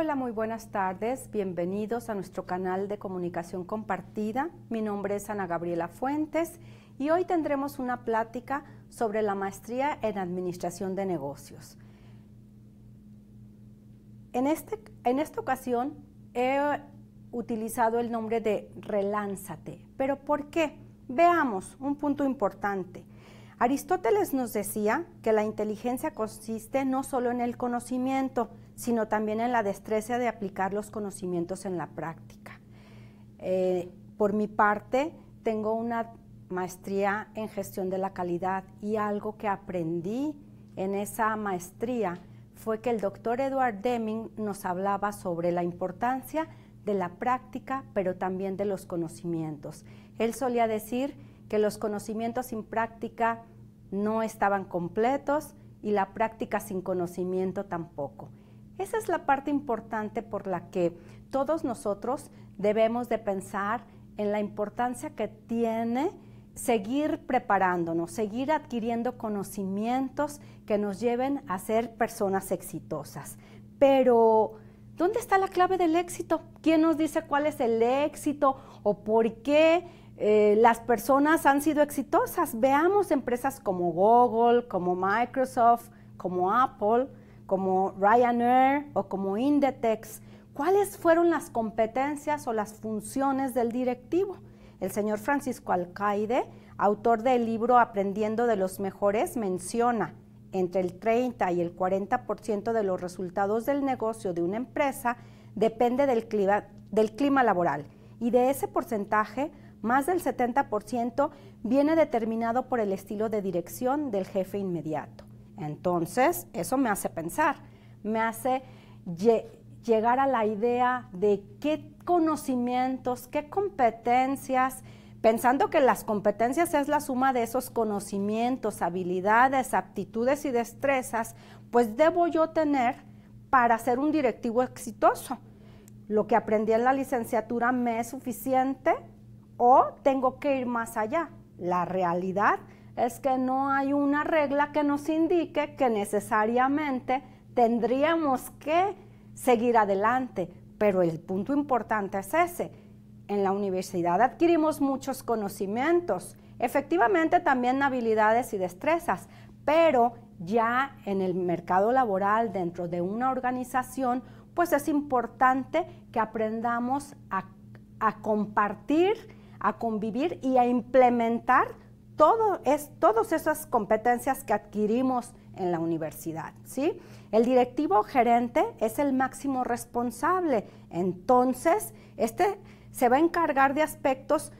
Hola, muy buenas tardes. Bienvenidos a nuestro canal de comunicación compartida. Mi nombre es Ana Gabriela Fuentes y hoy tendremos una plática sobre la maestría en Administración de Negocios. En, este, en esta ocasión he utilizado el nombre de relánzate. ¿Pero por qué? Veamos un punto importante. Aristóteles nos decía que la inteligencia consiste no solo en el conocimiento, sino también en la destreza de aplicar los conocimientos en la práctica. Eh, por mi parte, tengo una maestría en gestión de la calidad y algo que aprendí en esa maestría fue que el doctor Edward Deming nos hablaba sobre la importancia de la práctica, pero también de los conocimientos. Él solía decir que los conocimientos sin práctica no estaban completos y la práctica sin conocimiento tampoco. Esa es la parte importante por la que todos nosotros debemos de pensar en la importancia que tiene seguir preparándonos, seguir adquiriendo conocimientos que nos lleven a ser personas exitosas. Pero, ¿dónde está la clave del éxito? ¿Quién nos dice cuál es el éxito o por qué eh, las personas han sido exitosas? Veamos empresas como Google, como Microsoft, como Apple, como Ryanair o como Indetex, ¿cuáles fueron las competencias o las funciones del directivo? El señor Francisco Alcaide, autor del libro Aprendiendo de los Mejores, menciona entre el 30 y el 40% de los resultados del negocio de una empresa depende del clima, del clima laboral y de ese porcentaje más del 70% viene determinado por el estilo de dirección del jefe inmediato. Entonces, eso me hace pensar, me hace llegar a la idea de qué conocimientos, qué competencias, pensando que las competencias es la suma de esos conocimientos, habilidades, aptitudes y destrezas, pues debo yo tener para ser un directivo exitoso. Lo que aprendí en la licenciatura me es suficiente o tengo que ir más allá. La realidad es que no hay una regla que nos indique que necesariamente tendríamos que seguir adelante. Pero el punto importante es ese. En la universidad adquirimos muchos conocimientos, efectivamente también habilidades y destrezas, pero ya en el mercado laboral dentro de una organización, pues es importante que aprendamos a, a compartir, a convivir y a implementar es, todas esas competencias que adquirimos en la universidad. ¿sí? El directivo gerente es el máximo responsable, entonces este se va a encargar de aspectos,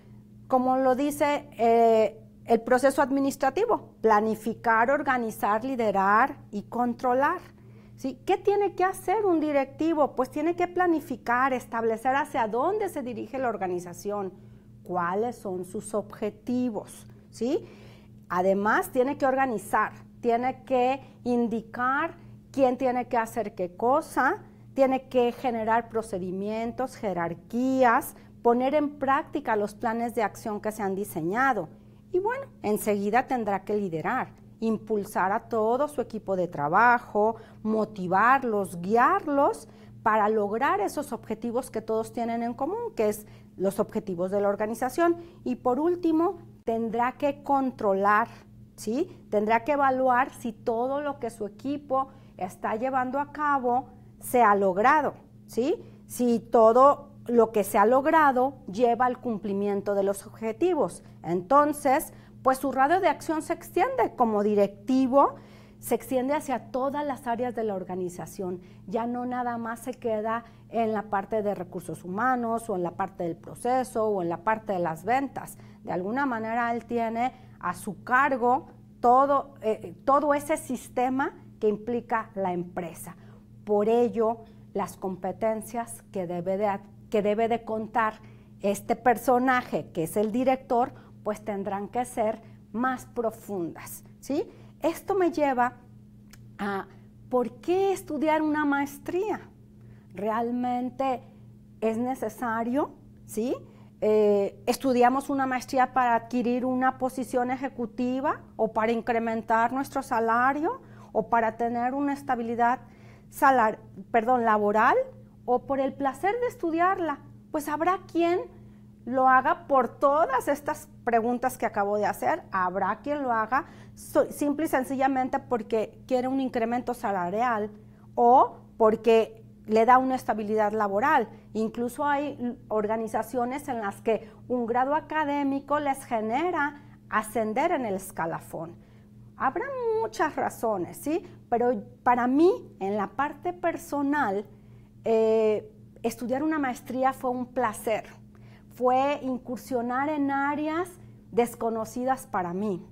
como lo dice eh, el proceso administrativo, planificar, organizar, liderar y controlar. ¿sí? ¿Qué tiene que hacer un directivo? Pues tiene que planificar, establecer hacia dónde se dirige la organización, cuáles son sus objetivos ¿sí? Además, tiene que organizar, tiene que indicar quién tiene que hacer qué cosa, tiene que generar procedimientos, jerarquías, poner en práctica los planes de acción que se han diseñado. Y bueno, enseguida tendrá que liderar, impulsar a todo su equipo de trabajo, motivarlos, guiarlos para lograr esos objetivos que todos tienen en común, que es los objetivos de la organización. Y por último, tendrá que controlar, Tendrá que evaluar si todo lo que su equipo está llevando a cabo se ha logrado, Si todo lo que se ha logrado lleva al cumplimiento de los objetivos. Entonces, pues su radio de acción se extiende como directivo, se extiende hacia todas las áreas de la organización. Ya no nada más se queda en la parte de recursos humanos o en la parte del proceso o en la parte de las ventas de alguna manera él tiene a su cargo eh, todo, ese sistema que implica la empresa. Por ello, las competencias que debe de, que debe de contar este personaje, que es el director, pues tendrán que ser más profundas. ¿sí? Esto me lleva a por qué estudiar una maestría. Realmente es necesario, ¿sí? Eh, estudiamos una maestría para adquirir una posición ejecutiva o para incrementar nuestro salario o para tener una estabilidad salar, perdón, laboral o por el placer de estudiarla, pues habrá quien lo haga por todas estas preguntas que acabo de hacer, habrá quien lo haga simple y sencillamente porque quiere un incremento salarial o porque le da una estabilidad laboral. Incluso hay organizaciones en las que un grado académico les genera ascender en el escalafón. Habrá muchas razones, ¿sí? Pero para mí, en la parte personal, eh, estudiar una maestría fue un placer. Fue incursionar en áreas desconocidas para mí.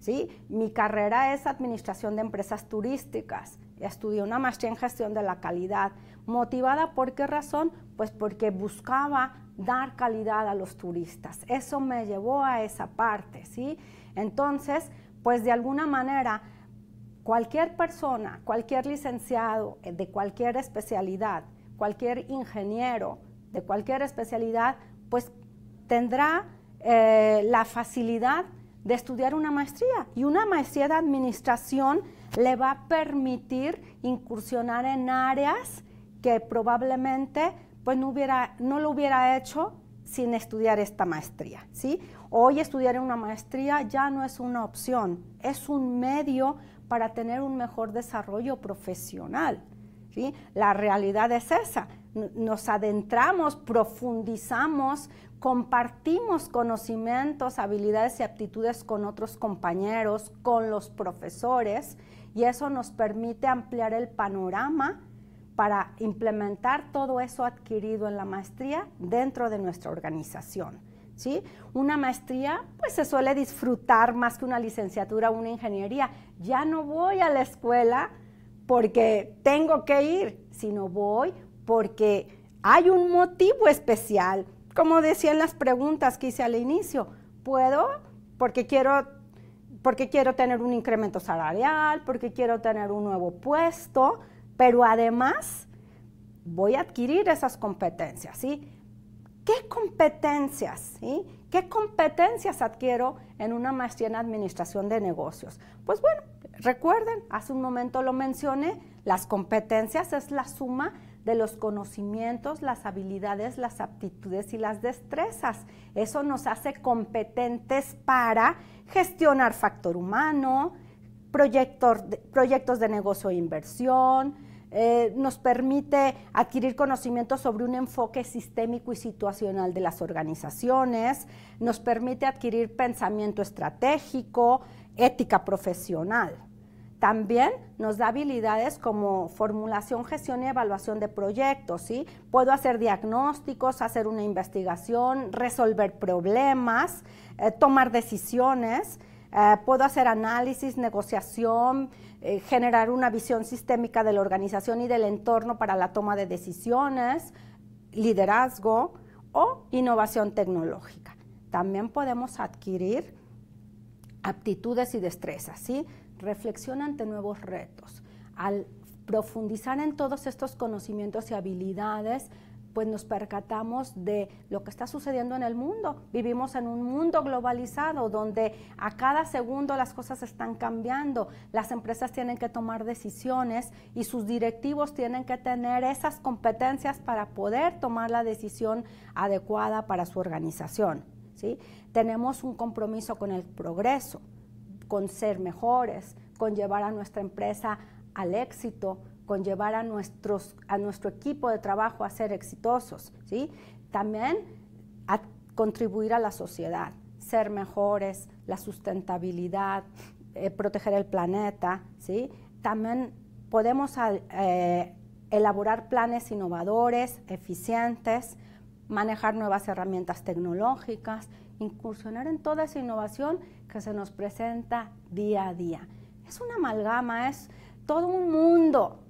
¿sí? Mi carrera es administración de empresas turísticas estudié una maestría en gestión de la calidad. ¿Motivada por qué razón? Pues porque buscaba dar calidad a los turistas. Eso me llevó a esa parte, ¿sí? Entonces, pues de alguna manera, cualquier persona, cualquier licenciado eh, de cualquier especialidad, cualquier ingeniero de cualquier especialidad, pues tendrá eh, la facilidad de estudiar una maestría y una maestría de administración le va a permitir incursionar en áreas que probablemente pues, no, no lo hubiera hecho sin estudiar esta maestría, ¿sí? Hoy estudiar una maestría ya no es una opción, es un medio para tener un mejor desarrollo profesional, ¿sí? La realidad es esa, nos adentramos, profundizamos, compartimos conocimientos, habilidades y aptitudes con otros compañeros, con los profesores, y eso nos permite ampliar el panorama para implementar todo eso adquirido en la maestría dentro de nuestra organización. ¿Sí? Una maestría pues se suele disfrutar más que una licenciatura o una ingeniería. Ya no voy a la escuela porque tengo que ir, sino voy porque hay un motivo especial. Como decían las preguntas que hice al inicio, puedo porque quiero porque quiero tener un incremento salarial, porque quiero tener un nuevo puesto, pero además voy a adquirir esas competencias, ¿sí? ¿Qué competencias, ¿sí? ¿Qué competencias adquiero en una maestría en administración de negocios? Pues bueno, recuerden, hace un momento lo mencioné, las competencias es la suma de los conocimientos, las habilidades, las aptitudes y las destrezas. Eso nos hace competentes para gestionar factor humano, proyectos de negocio e inversión, eh, nos permite adquirir conocimientos sobre un enfoque sistémico y situacional de las organizaciones, nos permite adquirir pensamiento estratégico, ética profesional. También nos da habilidades como formulación, gestión y evaluación de proyectos, ¿sí? Puedo hacer diagnósticos, hacer una investigación, resolver problemas, eh, tomar decisiones, eh, puedo hacer análisis, negociación, eh, generar una visión sistémica de la organización y del entorno para la toma de decisiones, liderazgo o innovación tecnológica. También podemos adquirir aptitudes y destrezas, ¿sí? reflexiona ante nuevos retos. Al profundizar en todos estos conocimientos y habilidades, pues nos percatamos de lo que está sucediendo en el mundo. Vivimos en un mundo globalizado donde a cada segundo las cosas están cambiando, las empresas tienen que tomar decisiones y sus directivos tienen que tener esas competencias para poder tomar la decisión adecuada para su organización. ¿sí? Tenemos un compromiso con el progreso con ser mejores, con llevar a nuestra empresa al éxito, con llevar a, nuestros, a nuestro equipo de trabajo a ser exitosos, ¿sí? También a contribuir a la sociedad, ser mejores, la sustentabilidad, eh, proteger el planeta, ¿sí? También podemos eh, elaborar planes innovadores, eficientes, manejar nuevas herramientas tecnológicas, incursionar en toda esa innovación que se nos presenta día a día. Es una amalgama, es todo un mundo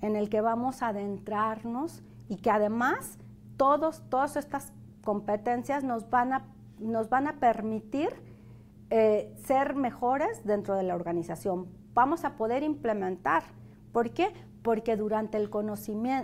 en el que vamos a adentrarnos y que además todos, todas estas competencias nos van a, nos van a permitir eh, ser mejores dentro de la organización. Vamos a poder implementar. ¿Por qué? porque durante el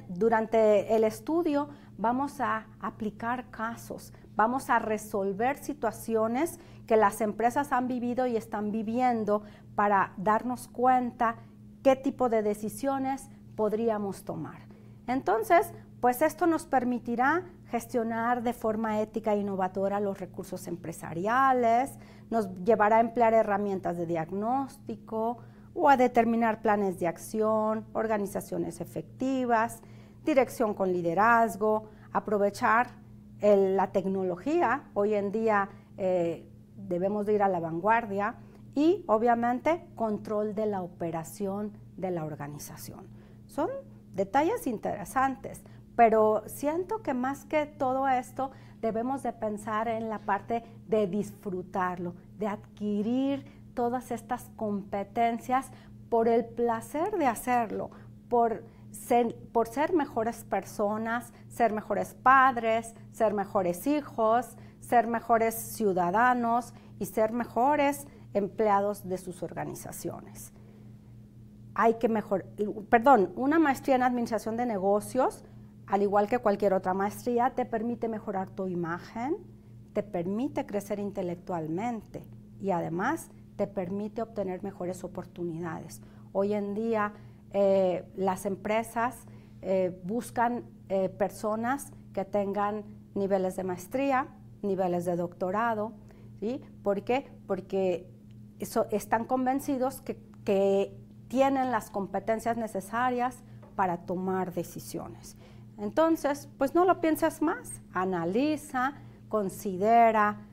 durante el estudio vamos a aplicar casos, vamos a resolver situaciones que las empresas han vivido y están viviendo para darnos cuenta qué tipo de decisiones podríamos tomar. Entonces, pues esto nos permitirá gestionar de forma ética e innovadora los recursos empresariales, nos llevará a emplear herramientas de diagnóstico, o a determinar planes de acción, organizaciones efectivas, dirección con liderazgo, aprovechar la tecnología. Hoy en día eh, debemos de ir a la vanguardia y obviamente control de la operación de la organización. Son detalles interesantes, pero siento que más que todo esto debemos de pensar en la parte de disfrutarlo, de adquirir todas estas competencias por el placer de hacerlo, por ser, por ser mejores personas, ser mejores padres, ser mejores hijos, ser mejores ciudadanos y ser mejores empleados de sus organizaciones. Hay que mejorar, perdón, una maestría en administración de negocios, al igual que cualquier otra maestría, te permite mejorar tu imagen, te permite crecer intelectualmente y además te permite obtener mejores oportunidades. Hoy en día eh, las empresas eh, buscan eh, personas que tengan niveles de maestría, niveles de doctorado, ¿sí? ¿Por qué? Porque eso, están convencidos que, que tienen las competencias necesarias para tomar decisiones. Entonces, pues no lo pienses más, analiza, considera,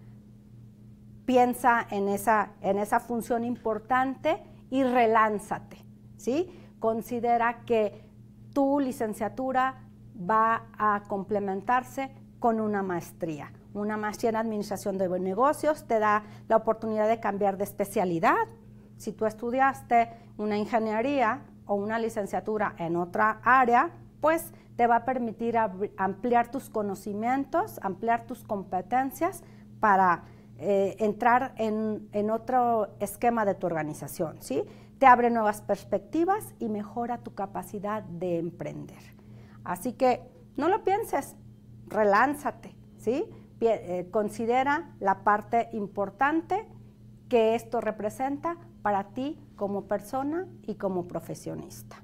piensa en esa, en esa función importante y relánzate, ¿sí? Considera que tu licenciatura va a complementarse con una maestría. Una maestría en administración de negocios te da la oportunidad de cambiar de especialidad. Si tú estudiaste una ingeniería o una licenciatura en otra área, pues te va a permitir ampliar tus conocimientos, ampliar tus competencias para eh, entrar en, otro esquema de tu organización, ¿sí? Te abre nuevas perspectivas y mejora tu capacidad de emprender. Así que no lo pienses, relánzate, ¿sí? Eh, considera la parte importante que esto representa para ti como persona y como profesionista.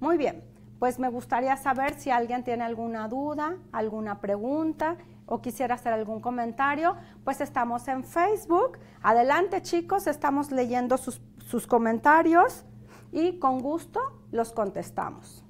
Muy bien, pues me gustaría saber si alguien tiene alguna duda, alguna pregunta o quisiera hacer algún comentario, pues estamos en Facebook. Adelante chicos, estamos leyendo sus, sus comentarios y con gusto los contestamos.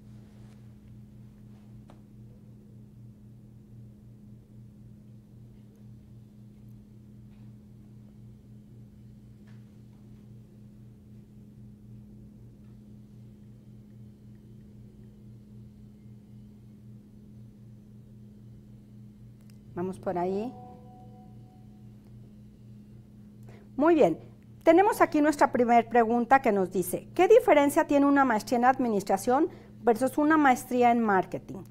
por ahí. Muy bien, tenemos aquí nuestra primera pregunta que nos dice, ¿qué diferencia tiene una maestría en administración versus una maestría en marketing?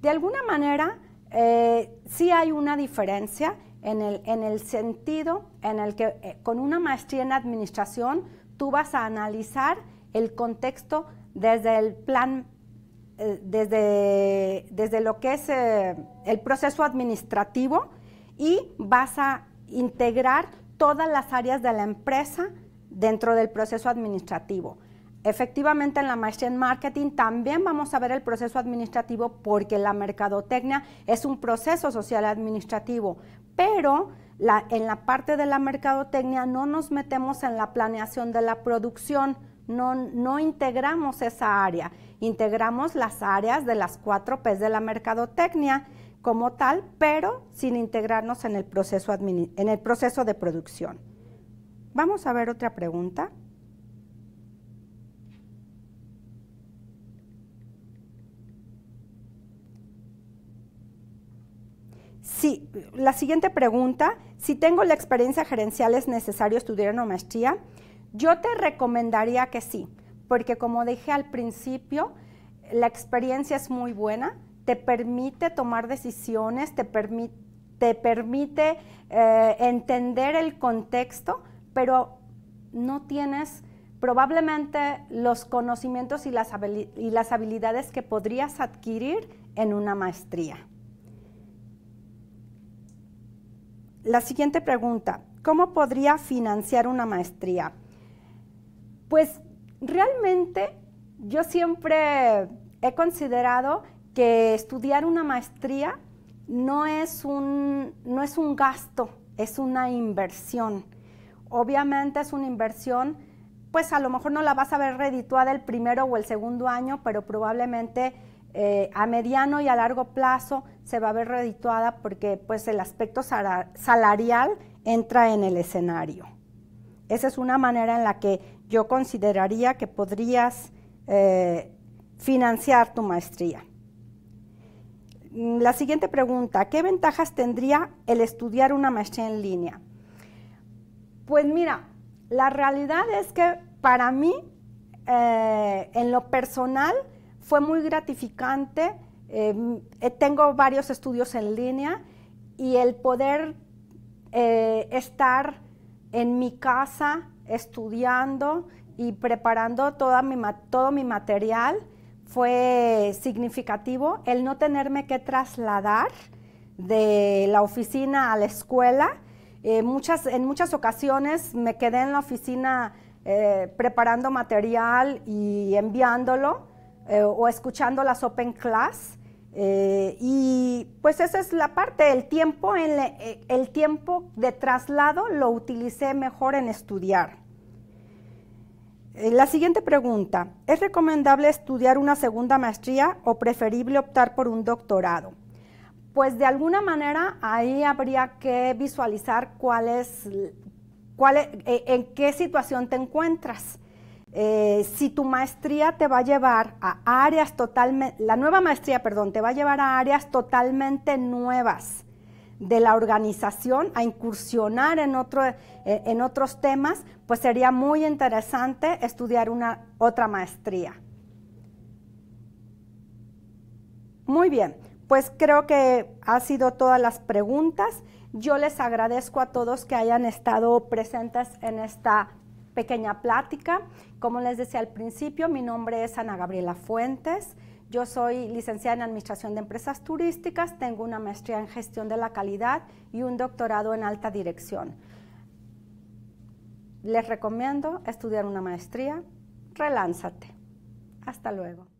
De alguna manera, eh, sí hay una diferencia en el, en el sentido en el que eh, con una maestría en administración tú vas a analizar el contexto desde el plan desde, lo que es eh, el proceso administrativo y vas a integrar todas las áreas de la empresa dentro del proceso administrativo. Efectivamente, en la maestría en marketing también vamos a ver el proceso administrativo porque la mercadotecnia es un proceso social administrativo, pero en la parte de la mercadotecnia no nos metemos en la planeación de la producción, no, integramos esa área, integramos las áreas de las cuatro P's de la mercadotecnia como tal, pero sin integrarnos en el proceso, en el proceso de producción. Vamos a ver otra pregunta. Sí, la siguiente pregunta, si tengo la experiencia gerencial, ¿es necesario estudiar una maestría? Yo te recomendaría que sí, porque como dije al principio, la experiencia es muy buena, te permite tomar decisiones, te, permite eh, entender el contexto, pero no tienes probablemente los conocimientos y las, y las habilidades que podrías adquirir en una maestría. La siguiente pregunta, ¿cómo podría financiar una maestría? Pues realmente yo siempre he considerado que estudiar una maestría no es un, no es un gasto, es una inversión. Obviamente es una inversión, pues a lo mejor no la vas a ver redituada el primero o el segundo año, pero probablemente eh, a mediano y a largo plazo se va a ver redituada porque pues el aspecto salarial entra en el escenario. Esa es una manera en la que yo consideraría que podrías eh, financiar tu maestría. La siguiente pregunta, ¿qué ventajas tendría el estudiar una maestría en línea? Pues mira, la realidad es que para mí, eh, en lo personal, fue muy gratificante. Em, eh, tengo varios estudios en línea y el poder estar en mi casa estudiando y preparando todo mi material fue significativo el no tenerme que trasladar de la oficina a la escuela. Eh, en muchas ocasiones me quedé en la oficina eh, preparando material y enviándolo eh, o escuchando las open class eh, y pues esa es la parte, el tiempo, en eh, el tiempo de traslado lo utilicé mejor en estudiar. Eh, la siguiente pregunta, ¿es recomendable estudiar una segunda maestría o preferible optar por un doctorado? Pues de alguna manera ahí habría que visualizar cuál es, cuál e, e, en qué situación te encuentras. Eh, si tu maestría te va a llevar a áreas totalmente, la nueva maestría, perdón, te va a llevar a áreas totalmente nuevas de la organización, a incursionar en, eh, en otros temas, pues sería muy interesante estudiar una otra maestría. Muy bien, pues creo que ha sido todas las preguntas. Yo les agradezco a todos que hayan estado presentes en esta pequeña plática. Como les decía al principio, mi nombre es Ana Gabriela Fuentes. Yo soy licenciada en Administración de Empresas Turísticas, tengo una maestría en Gestión de la Calidad y un doctorado en Alta Dirección. Les recomiendo estudiar una maestría. Relánzate. Hasta luego.